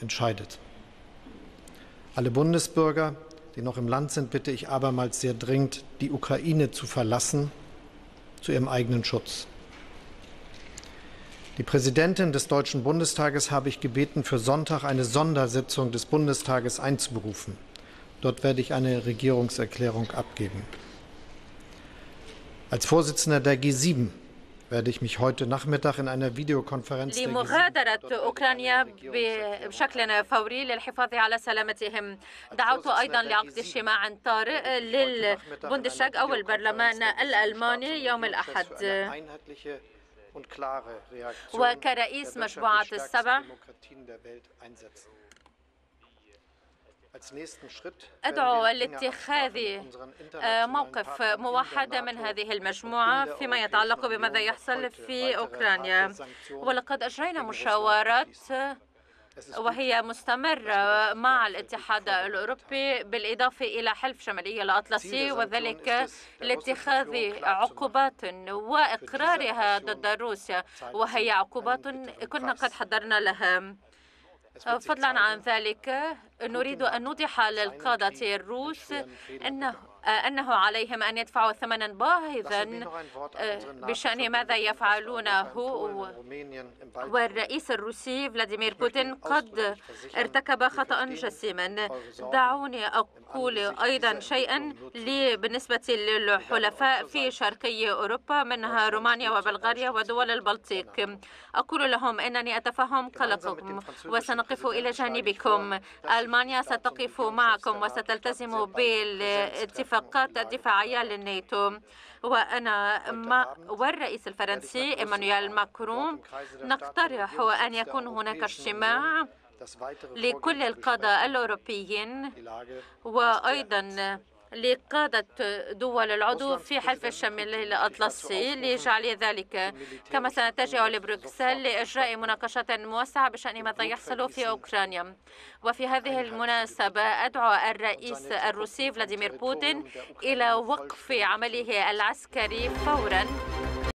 entscheidet. Alle Bundesbürger, die noch im Land sind, bitte ich abermals sehr dringend, die Ukraine zu verlassen zu ihrem eigenen Schutz. Die Präsidentin des Deutschen Bundestages habe ich gebeten, für Sonntag eine Sondersitzung des Bundestages einzuberufen. Dort werde ich eine Regierungserklärung abgeben. Als Vorsitzender der G7 werde ich mich heute Nachmittag in einer Videokonferenz لمغادرة أوكرانيا بشكل فوري للحفاظ على سلامتهم دعوت أيضا لعقد اجتماع طارئ للبندشتاغ أو البرلمان الألماني يوم الأحد وكرئيس مجموعة السبع Äh, أدعو لاتخاذ äh, موقف موحد من هذه المجموعة فيما يتعلق بماذا يحصل في أوكرانيا ولقد أجرينا مشاورات وهي مستمرة مع الاتحاد الأوروبي بالإضافة إلى حلف شمالي الأطلسي وذلك لاتخاذ عقوبات وإقرارها ضد روسيا وهي عقوبات كنا قد حضرنا لها أه، فضلا عن ذلك نريد أن نوضح للقادة الروس أنه أنه عليهم أن يدفعوا ثمنا باهظا آه، بشأن ماذا يفعلونه والرئيس الروسي فلاديمير بوتين قد ارتكب خطأ جسيما دعوني أقول أيضا شيئا بالنسبة للحلفاء في شرقي أوروبا منها رومانيا وبلغاريا ودول البلطيق أقول لهم أنني أتفهم قلقكم وسنقف إلى جانبكم ألمانيا ستقف معكم وستلتزم بالاتفاق الصفقات الدفاعية للناتو وأنا ما والرئيس الفرنسي إيمانويل ماكرون نقترح أن يكون هناك اجتماع لكل القادة الأوروبيين وأيضا لقادة دول العضو في حلف الشمال الأطلسي لجعل ذلك كما سنتجه لبروكسل لإجراء مناقشات موسعة بشأن ماذا يحصل في أوكرانيا وفي هذه المناسبة أدعو الرئيس الروسي فلاديمير بوتين إلى وقف عمله العسكري فوراً